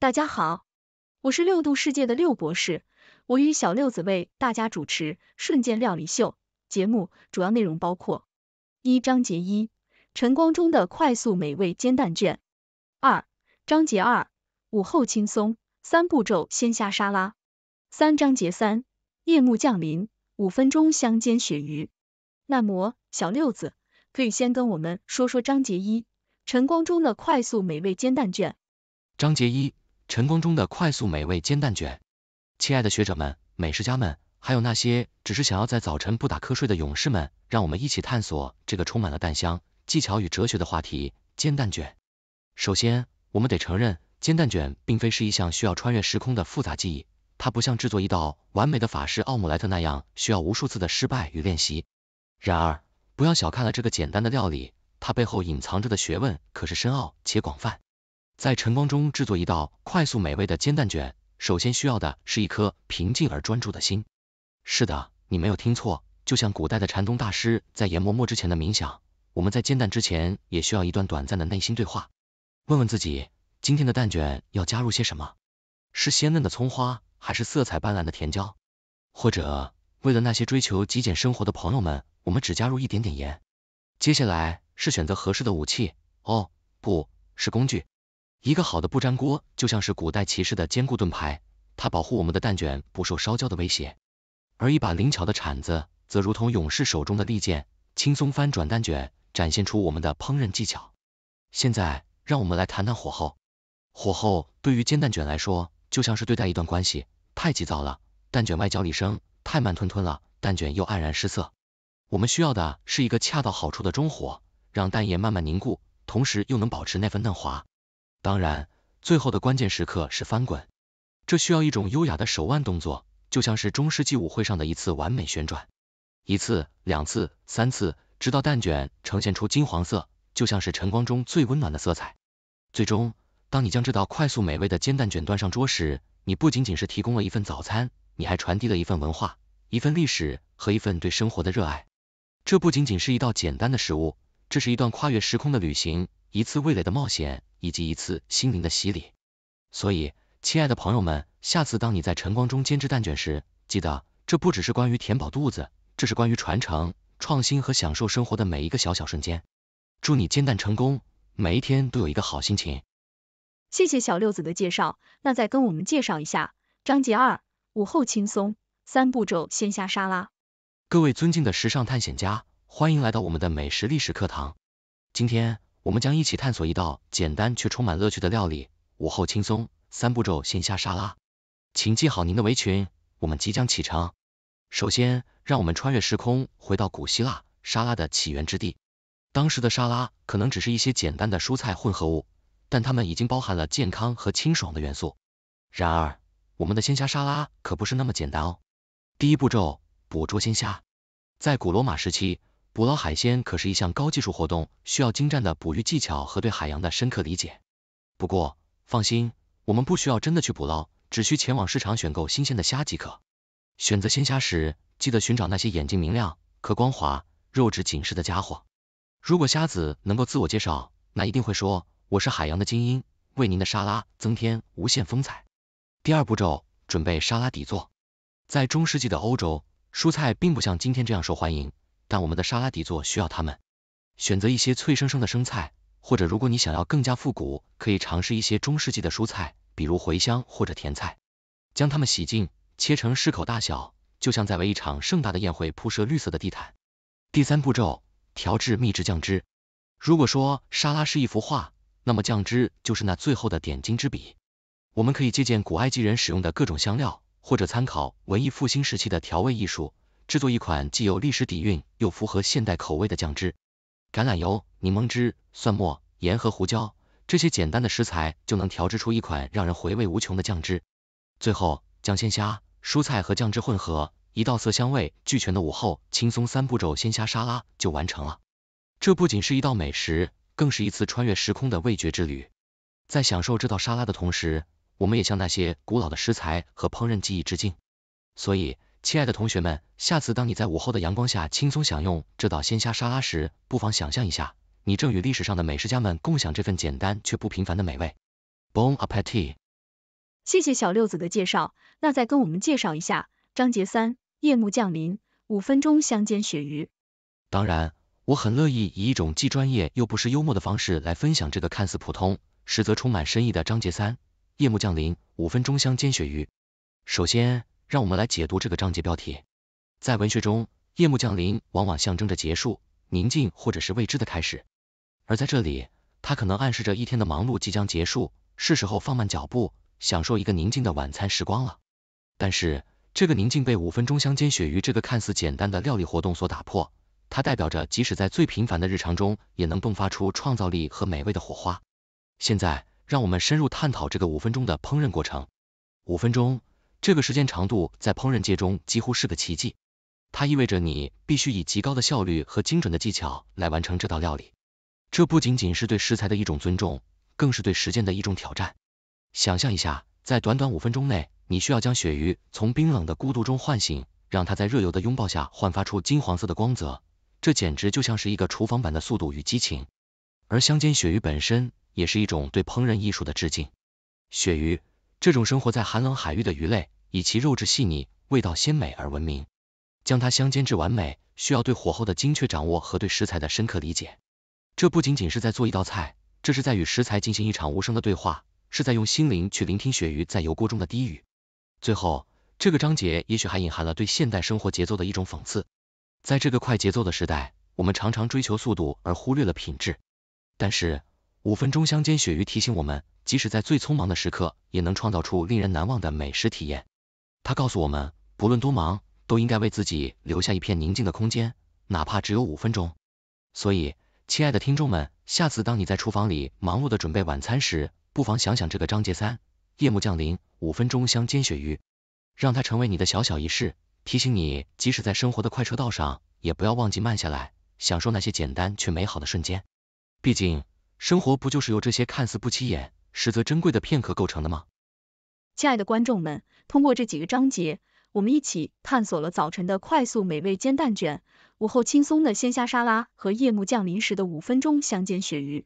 大家好，我是六度世界的六博士，我与小六子为大家主持《瞬间料理秀》节目，主要内容包括：一、章节一，晨光中的快速美味煎蛋卷；二、章节二，午后轻松三步骤鲜虾沙拉；三、章节三，夜幕降临五分钟香煎鳕鱼。那么，小六子，可以先跟我们说说章节一，晨光中的快速美味煎蛋卷。章节一。晨光中的快速美味煎蛋卷，亲爱的学者们、美食家们，还有那些只是想要在早晨不打瞌睡的勇士们，让我们一起探索这个充满了蛋香、技巧与哲学的话题——煎蛋卷。首先，我们得承认，煎蛋卷并非是一项需要穿越时空的复杂技艺，它不像制作一道完美的法式奥姆莱特那样需要无数次的失败与练习。然而，不要小看了这个简单的料理，它背后隐藏着的学问可是深奥且广泛。在晨光中制作一道快速美味的煎蛋卷，首先需要的是一颗平静而专注的心。是的，你没有听错，就像古代的禅宗大师在研磨墨之前的冥想，我们在煎蛋之前也需要一段短暂的内心对话。问问自己，今天的蛋卷要加入些什么？是鲜嫩的葱花，还是色彩斑斓的甜椒？或者，为了那些追求极简生活的朋友们，我们只加入一点点盐。接下来是选择合适的武器，哦，不是工具。一个好的不粘锅就像是古代骑士的坚固盾牌，它保护我们的蛋卷不受烧焦的威胁；而一把灵巧的铲子则如同勇士手中的利剑，轻松翻转蛋卷，展现出我们的烹饪技巧。现在，让我们来谈谈火候。火候对于煎蛋卷来说，就像是对待一段关系，太急躁了，蛋卷外焦里生；太慢吞吞了，蛋卷又黯然失色。我们需要的是一个恰到好处的中火，让蛋液慢慢凝固，同时又能保持那份嫩滑。当然，最后的关键时刻是翻滚，这需要一种优雅的手腕动作，就像是中世纪舞会上的一次完美旋转。一次，两次，三次，直到蛋卷呈现出金黄色，就像是晨光中最温暖的色彩。最终，当你将这道快速美味的煎蛋卷端上桌时，你不仅仅是提供了一份早餐，你还传递了一份文化、一份历史和一份对生活的热爱。这不仅仅是一道简单的食物，这是一段跨越时空的旅行，一次味蕾的冒险。以及一次心灵的洗礼。所以，亲爱的朋友们，下次当你在晨光中煎制蛋卷时，记得，这不只是关于填饱肚子，这是关于传承、创新和享受生活的每一个小小瞬间。祝你煎蛋成功，每一天都有一个好心情。谢谢小六子的介绍，那再跟我们介绍一下章节二：午后轻松三步骤鲜虾沙拉。各位尊敬的时尚探险家，欢迎来到我们的美食历史课堂。今天。我们将一起探索一道简单却充满乐趣的料理——午后轻松三步骤鲜虾沙拉。请系好您的围裙，我们即将启程。首先，让我们穿越时空，回到古希腊沙拉的起源之地。当时的沙拉可能只是一些简单的蔬菜混合物，但它们已经包含了健康和清爽的元素。然而，我们的鲜虾沙拉可不是那么简单哦。第一步骤，捕捉鲜虾。在古罗马时期，捕捞海鲜可是一项高技术活动，需要精湛的捕鱼技巧和对海洋的深刻理解。不过放心，我们不需要真的去捕捞，只需前往市场选购新鲜的虾即可。选择鲜虾时，记得寻找那些眼睛明亮、壳光滑、肉质紧实的家伙。如果虾子能够自我介绍，那一定会说：“我是海洋的精英，为您的沙拉增添无限风采。”第二步骤，准备沙拉底座。在中世纪的欧洲，蔬菜并不像今天这样受欢迎。但我们的沙拉底座需要它们，选择一些脆生生的生菜，或者如果你想要更加复古，可以尝试一些中世纪的蔬菜，比如茴香或者甜菜，将它们洗净，切成适口大小，就像在为一场盛大的宴会铺设绿色的地毯。第三步骤，调制秘制酱汁。如果说沙拉是一幅画，那么酱汁就是那最后的点睛之笔。我们可以借鉴古埃及人使用的各种香料，或者参考文艺复兴时期的调味艺术。制作一款既有历史底蕴又符合现代口味的酱汁，橄榄油、柠檬汁、蒜末、盐和胡椒，这些简单的食材就能调制出一款让人回味无穷的酱汁。最后，将鲜虾、蔬菜和酱汁混合，一道色香味俱全的午后轻松三步骤鲜虾沙拉就完成了。这不仅是一道美食，更是一次穿越时空的味觉之旅。在享受这道沙拉的同时，我们也向那些古老的食材和烹饪技艺致敬。所以。亲爱的同学们，下次当你在午后的阳光下轻松享用这道鲜虾沙拉时，不妨想象一下，你正与历史上的美食家们共享这份简单却不平凡的美味。Bon a p p e t i t 谢谢小六子的介绍，那再跟我们介绍一下章节三，夜幕降临，五分钟香煎鳕鱼。当然，我很乐意以一种既专业又不失幽默的方式，来分享这个看似普通，实则充满深意的章节三，夜幕降临，五分钟香煎鳕鱼。首先。让我们来解读这个章节标题。在文学中，夜幕降临往往象征着结束、宁静或者是未知的开始，而在这里，它可能暗示着一天的忙碌即将结束，是时候放慢脚步，享受一个宁静的晚餐时光了。但是，这个宁静被五分钟香煎鳕鱼这个看似简单的料理活动所打破。它代表着即使在最平凡的日常中，也能迸发出创造力和美味的火花。现在，让我们深入探讨这个五分钟的烹饪过程。五分钟。这个时间长度在烹饪界中几乎是个奇迹，它意味着你必须以极高的效率和精准的技巧来完成这道料理。这不仅仅是对食材的一种尊重，更是对时间的一种挑战。想象一下，在短短五分钟内，你需要将鳕鱼从冰冷的孤独中唤醒，让它在热油的拥抱下焕发出金黄色的光泽，这简直就像是一个厨房版的速度与激情。而香煎鳕鱼本身也是一种对烹饪艺术的致敬，鳕鱼。这种生活在寒冷海域的鱼类，以其肉质细腻、味道鲜美而闻名。将它香煎至完美，需要对火候的精确掌握和对食材的深刻理解。这不仅仅是在做一道菜，这是在与食材进行一场无声的对话，是在用心灵去聆听鳕鱼在油锅中的低语。最后，这个章节也许还隐含了对现代生活节奏的一种讽刺。在这个快节奏的时代，我们常常追求速度而忽略了品质。但是，五分钟香煎鳕鱼提醒我们，即使在最匆忙的时刻，也能创造出令人难忘的美食体验。它告诉我们，不论多忙，都应该为自己留下一片宁静的空间，哪怕只有五分钟。所以，亲爱的听众们，下次当你在厨房里忙碌地准备晚餐时，不妨想想这个章节三。夜幕降临，五分钟香煎鳕鱼，让它成为你的小小仪式，提醒你，即使在生活的快车道上，也不要忘记慢下来，享受那些简单却美好的瞬间。毕竟。生活不就是由这些看似不起眼，实则珍贵的片刻构成的吗？亲爱的观众们，通过这几个章节，我们一起探索了早晨的快速美味煎蛋卷，午后轻松的鲜虾沙拉和夜幕降临时的五分钟香煎鳕鱼。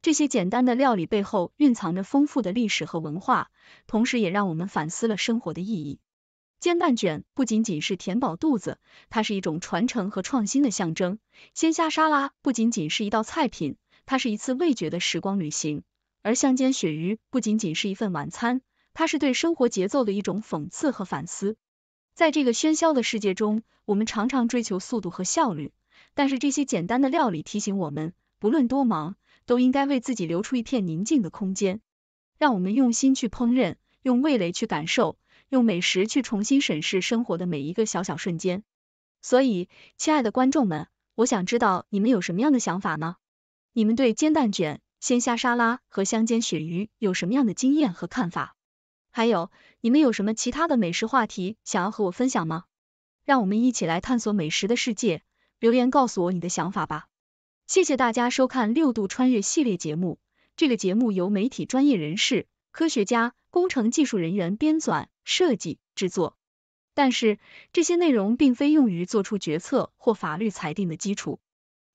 这些简单的料理背后蕴藏着丰富的历史和文化，同时也让我们反思了生活的意义。煎蛋卷不仅仅是填饱肚子，它是一种传承和创新的象征。鲜虾沙拉不仅仅是一道菜品。它是一次味觉的时光旅行，而香煎鳕鱼不仅仅是一份晚餐，它是对生活节奏的一种讽刺和反思。在这个喧嚣的世界中，我们常常追求速度和效率，但是这些简单的料理提醒我们，不论多忙，都应该为自己留出一片宁静的空间，让我们用心去烹饪，用味蕾去感受，用美食去重新审视生活的每一个小小瞬间。所以，亲爱的观众们，我想知道你们有什么样的想法呢？你们对煎蛋卷、鲜虾沙拉和香煎鳕鱼有什么样的经验和看法？还有，你们有什么其他的美食话题想要和我分享吗？让我们一起来探索美食的世界，留言告诉我你的想法吧。谢谢大家收看六度穿越系列节目。这个节目由媒体专业人士、科学家、工程技术人员编纂、设计、制作，但是这些内容并非用于做出决策或法律裁定的基础。